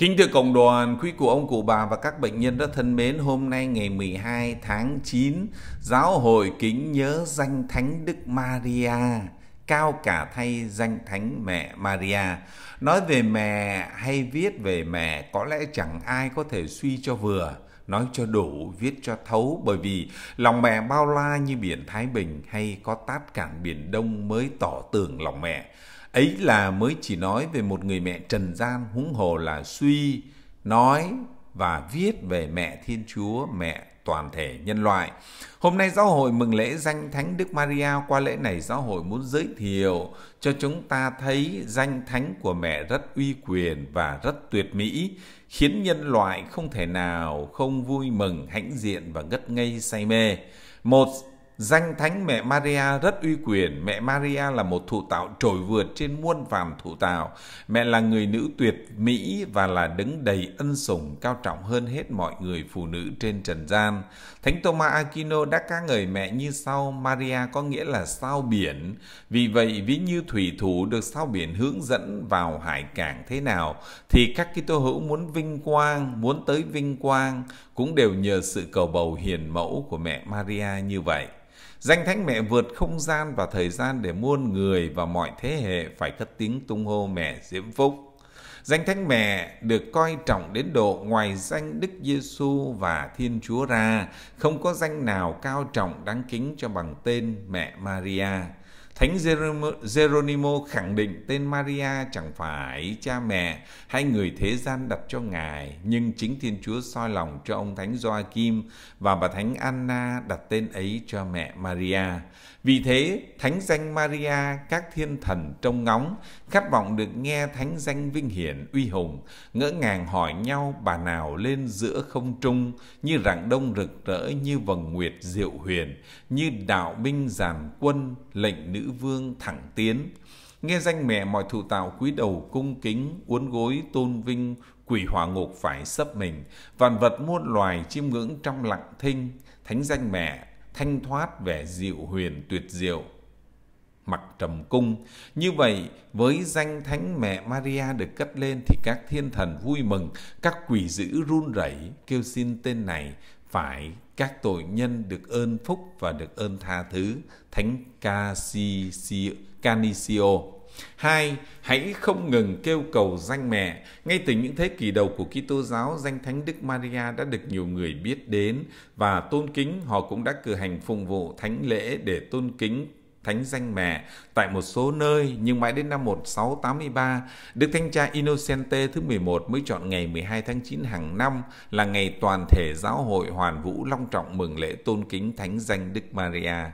Kính thưa cộng đoàn, quý cụ ông cụ bà và các bệnh nhân rất thân mến, hôm nay ngày 12 tháng 9, giáo hội kính nhớ danh thánh Đức Maria, cao cả thay danh thánh mẹ Maria. Nói về mẹ hay viết về mẹ có lẽ chẳng ai có thể suy cho vừa nói cho đủ, viết cho thấu bởi vì lòng mẹ bao la như biển Thái Bình hay có tát cản biển Đông mới tỏ tường lòng mẹ ấy là mới chỉ nói về một người mẹ trần gian huống hồ là suy nói và viết về mẹ thiên chúa mẹ toàn thể nhân loại hôm nay giáo hội mừng lễ danh thánh đức maria qua lễ này giáo hội muốn giới thiệu cho chúng ta thấy danh thánh của mẹ rất uy quyền và rất tuyệt mỹ khiến nhân loại không thể nào không vui mừng hãnh diện và ngất ngây say mê một Danh thánh mẹ Maria rất uy quyền, mẹ Maria là một thụ tạo trồi vượt trên muôn vàn thụ tạo. Mẹ là người nữ tuyệt mỹ và là đứng đầy ân sủng cao trọng hơn hết mọi người phụ nữ trên trần gian. Thánh Tôma Aquino đã ca ngợi mẹ như sau, Maria có nghĩa là sao biển. Vì vậy, ví như thủy thủ được sao biển hướng dẫn vào hải cảng thế nào, thì các Kitô hữu muốn vinh quang, muốn tới vinh quang, cũng đều nhờ sự cầu bầu hiền mẫu của mẹ Maria như vậy. Danh thánh mẹ vượt không gian và thời gian để muôn người và mọi thế hệ phải cất tiếng tung hô mẹ diễm phúc. Danh thánh mẹ được coi trọng đến độ ngoài danh Đức Giêsu và Thiên Chúa ra, không có danh nào cao trọng đáng kính cho bằng tên mẹ Maria. Thánh Geronimo khẳng định tên Maria chẳng phải cha mẹ hay người thế gian đặt cho Ngài, nhưng chính Thiên Chúa soi lòng cho ông Thánh Joachim và bà Thánh Anna đặt tên ấy cho mẹ Maria. Vì thế, thánh danh Maria các thiên thần trông ngóng, khát vọng được nghe thánh danh vinh hiển uy hùng, ngỡ ngàng hỏi nhau bà nào lên giữa không trung, như rạng đông rực rỡ như vầng nguyệt diệu huyền, như đạo binh giàn quân, lệnh nữ vương thẳng tiến. Nghe danh mẹ mọi thụ tạo cúi đầu cung kính, uốn gối tôn vinh, quỷ hỏa ngục phải sấp mình, vạn vật muôn loài chiêm ngưỡng trong lặng thinh, thánh danh mẹ thanh thoát vẻ dịu huyền tuyệt diệu mặc trầm cung. Như vậy, với danh thánh mẹ Maria được cất lên thì các thiên thần vui mừng, các quỷ dữ run rẩy kêu xin tên này phải các tội nhân được ơn phúc và được ơn tha thứ. Thánh Canisio Hai, hãy không ngừng kêu cầu danh mẹ. Ngay từ những thế kỷ đầu của Kitô giáo, danh Thánh Đức Maria đã được nhiều người biết đến và tôn kính. Họ cũng đã cử hành phụng vụ thánh lễ để tôn kính thánh danh mẹ tại một số nơi nhưng mãi đến năm 1683, Đức Thánh Cha Innocente thứ 11 mới chọn ngày 12 tháng 9 hàng năm là ngày toàn thể giáo hội hoàn vũ long trọng mừng lễ tôn kính thánh danh Đức Maria.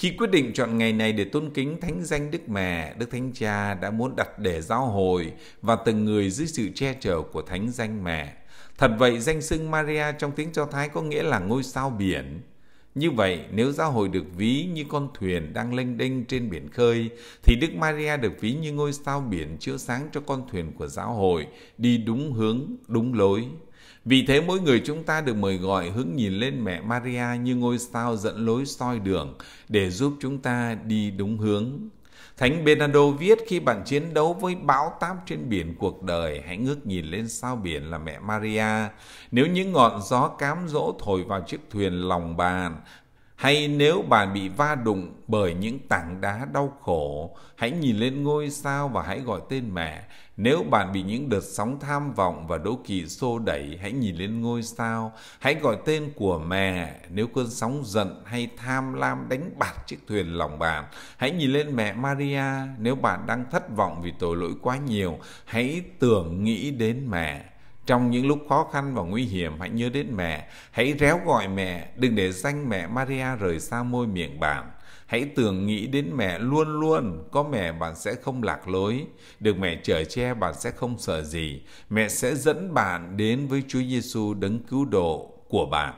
Khi quyết định chọn ngày này để tôn kính thánh danh Đức Mẹ, Đức Thánh Cha đã muốn đặt để giáo hội và từng người dưới sự che chở của thánh danh Mẹ. Thật vậy, danh xưng Maria trong tiếng Do Thái có nghĩa là ngôi sao biển. Như vậy, nếu giáo hội được ví như con thuyền đang lênh đênh trên biển khơi, thì Đức Maria được ví như ngôi sao biển chiếu sáng cho con thuyền của giáo hội đi đúng hướng, đúng lối. Vì thế mỗi người chúng ta được mời gọi hướng nhìn lên mẹ Maria như ngôi sao dẫn lối soi đường để giúp chúng ta đi đúng hướng. Thánh Bernardo viết khi bạn chiến đấu với bão táp trên biển cuộc đời, hãy ngước nhìn lên sao biển là mẹ Maria. Nếu những ngọn gió cám dỗ thổi vào chiếc thuyền lòng bàn, hay nếu bạn bị va đụng bởi những tảng đá đau khổ, hãy nhìn lên ngôi sao và hãy gọi tên mẹ. Nếu bạn bị những đợt sóng tham vọng và đố kỵ xô đẩy, hãy nhìn lên ngôi sao, hãy gọi tên của mẹ. Nếu cơn sóng giận hay tham lam đánh bạt chiếc thuyền lòng bạn, hãy nhìn lên mẹ Maria. Nếu bạn đang thất vọng vì tội lỗi quá nhiều, hãy tưởng nghĩ đến mẹ trong những lúc khó khăn và nguy hiểm, hãy nhớ đến mẹ. Hãy réo gọi mẹ, đừng để danh mẹ Maria rời xa môi miệng bạn. Hãy tưởng nghĩ đến mẹ luôn luôn, có mẹ bạn sẽ không lạc lối, được mẹ chở che bạn sẽ không sợ gì, mẹ sẽ dẫn bạn đến với Chúa Giêsu đấng cứu độ của bạn.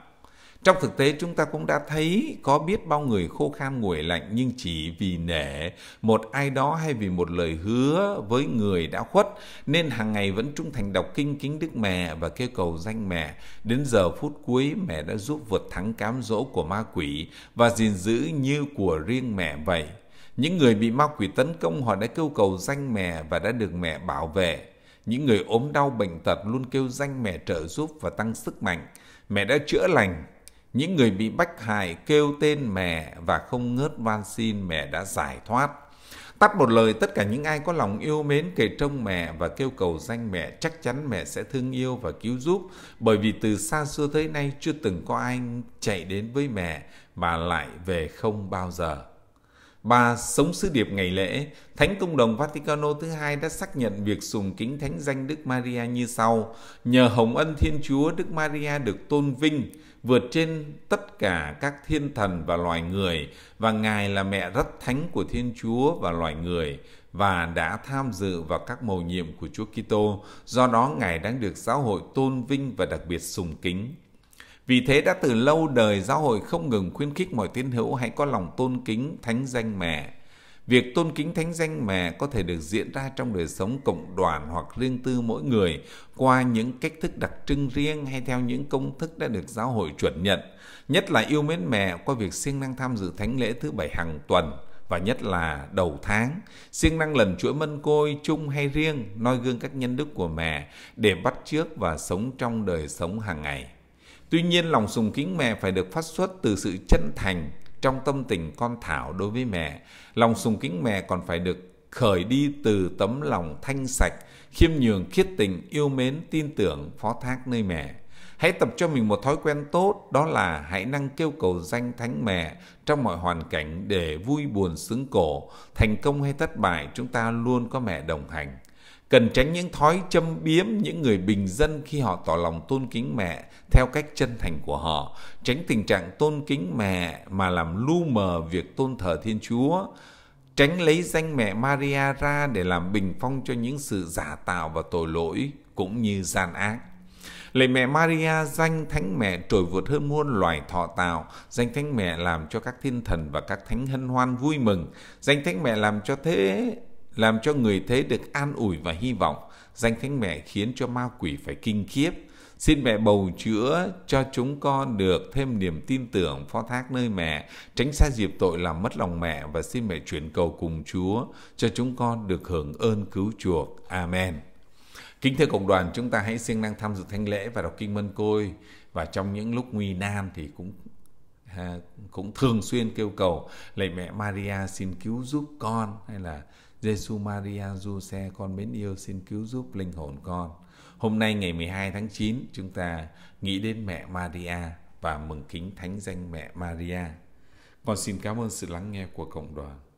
Trong thực tế chúng ta cũng đã thấy có biết bao người khô khan nguội lạnh nhưng chỉ vì nể một ai đó hay vì một lời hứa với người đã khuất nên hàng ngày vẫn trung thành đọc kinh kính đức mẹ và kêu cầu danh mẹ. Đến giờ phút cuối mẹ đã giúp vượt thắng cám dỗ của ma quỷ và gìn giữ như của riêng mẹ vậy. Những người bị ma quỷ tấn công họ đã kêu cầu danh mẹ và đã được mẹ bảo vệ. Những người ốm đau bệnh tật luôn kêu danh mẹ trợ giúp và tăng sức mạnh. Mẹ đã chữa lành những người bị bách hại kêu tên mẹ và không ngớt van xin mẹ đã giải thoát. Tắt một lời tất cả những ai có lòng yêu mến kể trông mẹ và kêu cầu danh mẹ chắc chắn mẹ sẽ thương yêu và cứu giúp bởi vì từ xa xưa tới nay chưa từng có ai chạy đến với mẹ mà lại về không bao giờ. Ba sống sứ điệp ngày lễ, Thánh Công đồng Vaticano thứ hai đã xác nhận việc sùng kính thánh danh Đức Maria như sau: Nhờ hồng ân Thiên Chúa, Đức Maria được tôn vinh, vượt trên tất cả các thiên thần và loài người và Ngài là mẹ rất thánh của Thiên Chúa và loài người và đã tham dự vào các mầu nhiệm của Chúa Kitô, do đó Ngài đang được giáo hội tôn vinh và đặc biệt sùng kính. Vì thế đã từ lâu đời giáo hội không ngừng khuyến khích mọi tín hữu hãy có lòng tôn kính thánh danh mẹ Việc tôn kính thánh danh mẹ có thể được diễn ra trong đời sống cộng đoàn hoặc riêng tư mỗi người qua những cách thức đặc trưng riêng hay theo những công thức đã được giáo hội chuẩn nhận, nhất là yêu mến mẹ qua việc siêng năng tham dự thánh lễ thứ bảy hàng tuần và nhất là đầu tháng, siêng năng lần chuỗi mân côi chung hay riêng noi gương các nhân đức của mẹ để bắt chước và sống trong đời sống hàng ngày. Tuy nhiên lòng sùng kính mẹ phải được phát xuất từ sự chân thành, trong tâm tình con Thảo đối với mẹ. Lòng sùng kính mẹ còn phải được khởi đi từ tấm lòng thanh sạch, khiêm nhường khiết tình, yêu mến, tin tưởng, phó thác nơi mẹ. Hãy tập cho mình một thói quen tốt, đó là hãy năng kêu cầu danh Thánh Mẹ trong mọi hoàn cảnh để vui buồn sướng cổ. Thành công hay thất bại, chúng ta luôn có mẹ đồng hành cần tránh những thói châm biếm những người bình dân khi họ tỏ lòng tôn kính mẹ theo cách chân thành của họ, tránh tình trạng tôn kính mẹ mà làm lu mờ việc tôn thờ Thiên Chúa, tránh lấy danh mẹ Maria ra để làm bình phong cho những sự giả tạo và tội lỗi cũng như gian ác. Lạy mẹ Maria, danh thánh mẹ trồi vượt hơn muôn loài thọ tạo, danh thánh mẹ làm cho các thiên thần và các thánh hân hoan vui mừng, danh thánh mẹ làm cho thế làm cho người thế được an ủi và hy vọng. Danh thánh mẹ khiến cho ma quỷ phải kinh khiếp. Xin mẹ bầu chữa cho chúng con được thêm niềm tin tưởng phó thác nơi mẹ, tránh xa dịp tội làm mất lòng mẹ và xin mẹ chuyển cầu cùng Chúa cho chúng con được hưởng ơn cứu chuộc. Amen. Kính thưa cộng đoàn, chúng ta hãy siêng năng tham dự thánh lễ và đọc kinh mân côi và trong những lúc nguy nan thì cũng À, cũng thường xuyên kêu cầu lạy mẹ Maria xin cứu giúp con hay là Jesus Maria Giuse con mến yêu xin cứu giúp linh hồn con. Hôm nay ngày 12 tháng 9 chúng ta nghĩ đến mẹ Maria và mừng kính thánh danh mẹ Maria. Con xin cảm ơn sự lắng nghe của cộng đoàn.